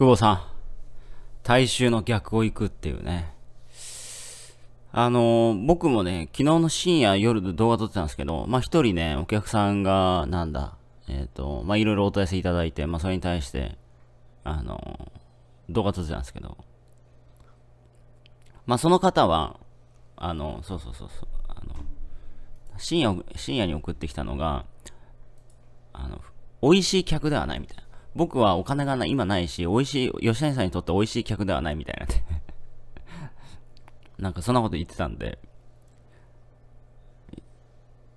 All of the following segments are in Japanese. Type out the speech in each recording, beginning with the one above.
久保さん、大衆の逆を行くっていうね。あのー、僕もね、昨日の深夜夜動画撮ってたんですけど、まあ一人ね、お客さんが、なんだ、えっ、ー、と、まあいろいろお問い合わせいただいて、まあそれに対して、あのー、動画撮ってたんですけど、まあその方は、あの、そうそうそうそう、あの、深夜、深夜に送ってきたのが、あの、美味しい客ではないみたいな。僕はお金が今ないし、美味しい、吉谷さんにとって美味しい客ではないみたいなね なんかそんなこと言ってたんで、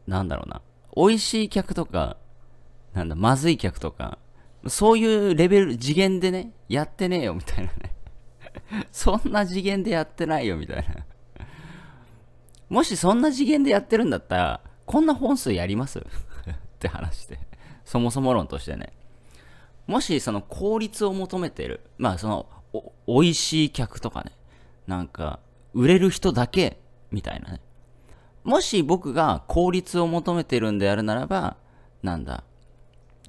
なんだろうな。美味しい客とか、なんだ、まずい客とか、そういうレベル、次元でね、やってねえよみたいなね そんな次元でやってないよみたいなもしそんな次元でやってるんだったら、こんな本数やります って話して。そもそも論としてね。もしその効率を求めてる、まあその、お、美味しい客とかね、なんか、売れる人だけ、みたいなね。もし僕が効率を求めてるんであるならば、なんだ、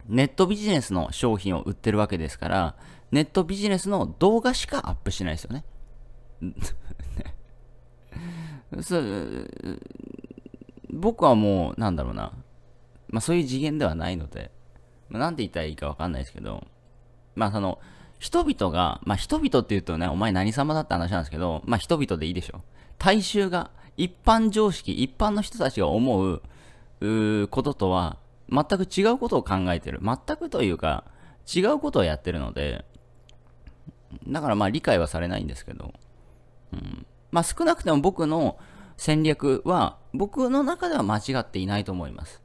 ネットビジネスの商品を売ってるわけですから、ネットビジネスの動画しかアップしないですよね。僕はもう、なんだろうな。まあそういう次元ではないので、なんて言ったらいいかわかんないですけど、まあその、人々が、まあ人々って言うとね、お前何様だって話なんですけど、まあ人々でいいでしょ。大衆が、一般常識、一般の人たちが思う、うこととは、全く違うことを考えてる。全くというか、違うことをやってるので、だからまあ理解はされないんですけど、うん。まあ少なくても僕の戦略は、僕の中では間違っていないと思います。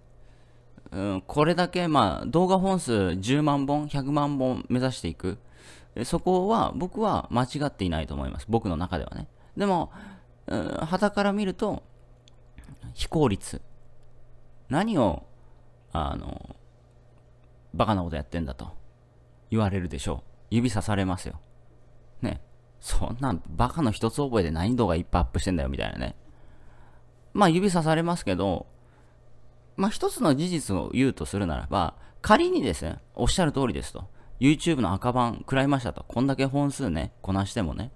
うん、これだけ、まあ、動画本数10万本、100万本目指していく。そこは僕は間違っていないと思います。僕の中ではね。でも、うん、旗から見ると、非効率。何を、あの、バカなことやってんだと言われるでしょう。指さされますよ。ね。そんなんバカの一つ覚えで何動画いっぱいアップしてんだよみたいなね。まあ指さされますけど、まあ、一つの事実を言うとするならば、仮にですね、おっしゃる通りですと。YouTube の赤版食らいましたと。こんだけ本数ね、こなしてもね、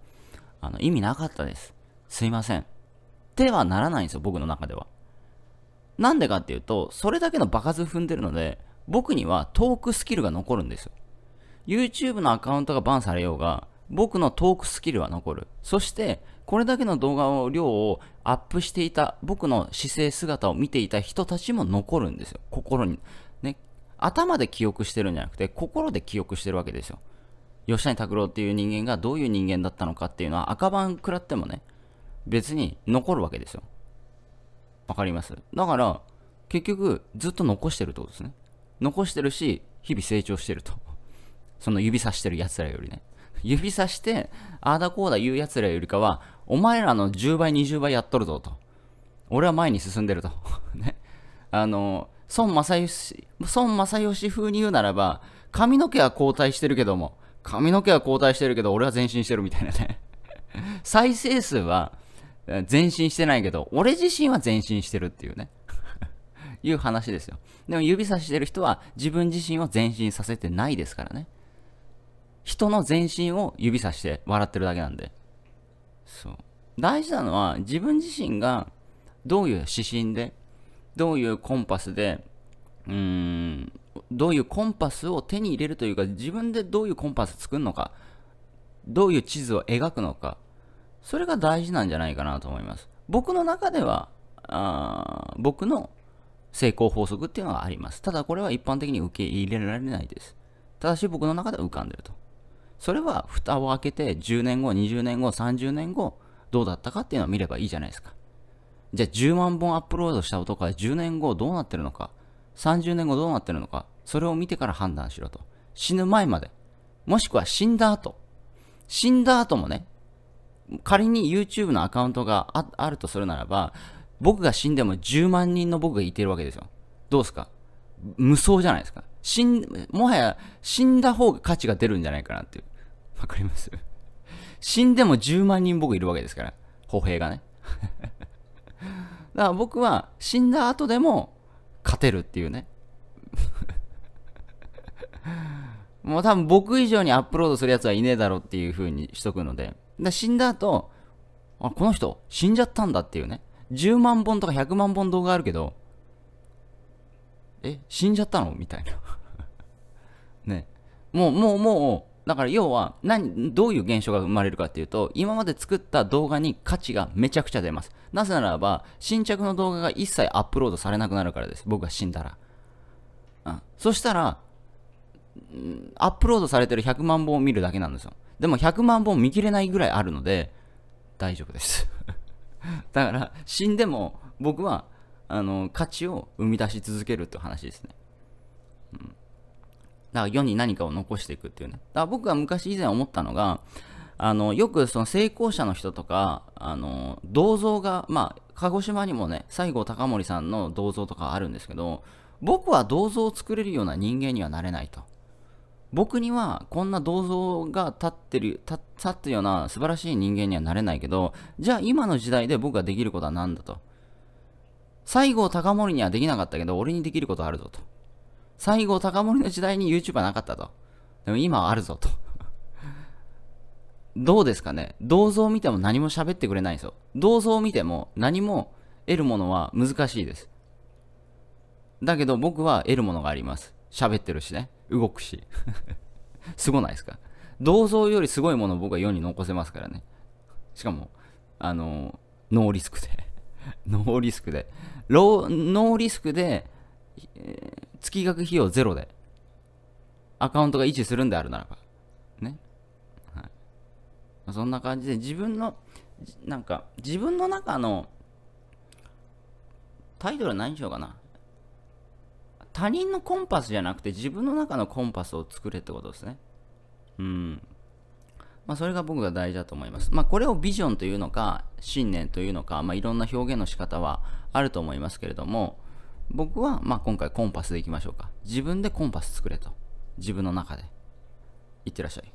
あの、意味なかったです。すいません。ではならないんですよ、僕の中では。なんでかっていうと、それだけの場数踏んでるので、僕にはトークスキルが残るんですよ。YouTube のアカウントがバンされようが、僕のトークスキルは残る。そして、これだけの動画を量をアップしていた、僕の姿勢姿を見ていた人たちも残るんですよ。心に。ね。頭で記憶してるんじゃなくて、心で記憶してるわけですよ。吉谷拓郎っていう人間がどういう人間だったのかっていうのは赤番食らってもね、別に残るわけですよ。わかりますだから、結局ずっと残してるってことですね。残してるし、日々成長してると。その指さしてる奴らよりね。指さして、ああだこうだ言う奴らよりかは、お前らの10倍、20倍やっとるぞと。俺は前に進んでると。ね。あの、孫正義、孫正義風に言うならば、髪の毛は交代してるけども、髪の毛は交代してるけど、俺は前進してるみたいなね。再生数は前進してないけど、俺自身は前進してるっていうね。いう話ですよ。でも指さしてる人は自分自身を前進させてないですからね。人の全身を指さして笑ってるだけなんで。そう。大事なのは自分自身がどういう指針で、どういうコンパスで、うーん、どういうコンパスを手に入れるというか、自分でどういうコンパス作るのか、どういう地図を描くのか、それが大事なんじゃないかなと思います。僕の中では、あ僕の成功法則っていうのがあります。ただこれは一般的に受け入れられないです。ただし僕の中では浮かんでると。それは蓋を開けて10年後、20年後、30年後、どうだったかっていうのを見ればいいじゃないですか。じゃあ10万本アップロードした男は10年後どうなってるのか、30年後どうなってるのか、それを見てから判断しろと。死ぬ前まで。もしくは死んだ後。死んだ後もね、仮に YouTube のアカウントがあるとするならば、僕が死んでも10万人の僕がいてるわけですよ。どうですか無双じゃないですか。死ん、もはや死んだ方が価値が出るんじゃないかなっていう。わかります死んでも10万人僕いるわけですから。歩兵がね。だから僕は死んだ後でも勝てるっていうね。もう多分僕以上にアップロードするやつはいねえだろっていう風にしとくので。だ死んだ後、あ、この人死んじゃったんだっていうね。10万本とか100万本動画あるけど、え、死んじゃったのみたいな ね。もう、もう、もだから要は何、どういう現象が生まれるかっていうと、今まで作った動画に価値がめちゃくちゃ出ます。なぜならば、新着の動画が一切アップロードされなくなるからです。僕が死んだら。うん、そしたら、アップロードされてる100万本を見るだけなんですよ。でも100万本見切れないぐらいあるので、大丈夫です だから、死んでも僕は、あの、価値を生み出し続けるって話ですね。うんだから世に何かを残していくっていうね。だから僕が昔以前思ったのが、あの、よくその成功者の人とか、あの、銅像が、まあ、鹿児島にもね、西郷隆盛さんの銅像とかあるんですけど、僕は銅像を作れるような人間にはなれないと。僕にはこんな銅像が立ってる、立ってるような素晴らしい人間にはなれないけど、じゃあ今の時代で僕ができることは何だと。西郷隆盛にはできなかったけど、俺にできることあるぞと。西郷隆盛の時代に YouTuber なかったと。でも今はあるぞと。どうですかね銅像を見ても何も喋ってくれないんですよ。銅像を見ても何も得るものは難しいです。だけど僕は得るものがあります。喋ってるしね。動くし。すごないですか銅像よりすごいものを僕は世に残せますからね。しかも、あの、ノーリスクで。ノーリスクで。ロー、ノーリスクで、え月額費用ゼロで、アカウントが維持するんであるならば。ね。はい。そんな感じで、自分の、なんか、自分の中の、タイトルは何にしようかな。他人のコンパスじゃなくて、自分の中のコンパスを作れってことですね。うん。まあ、それが僕が大事だと思います。まあ、これをビジョンというのか、信念というのか、まあ、いろんな表現の仕方はあると思いますけれども、僕は、まあ、今回コンパスでいきましょうか。自分でコンパス作れと。自分の中で。いってらっしゃい。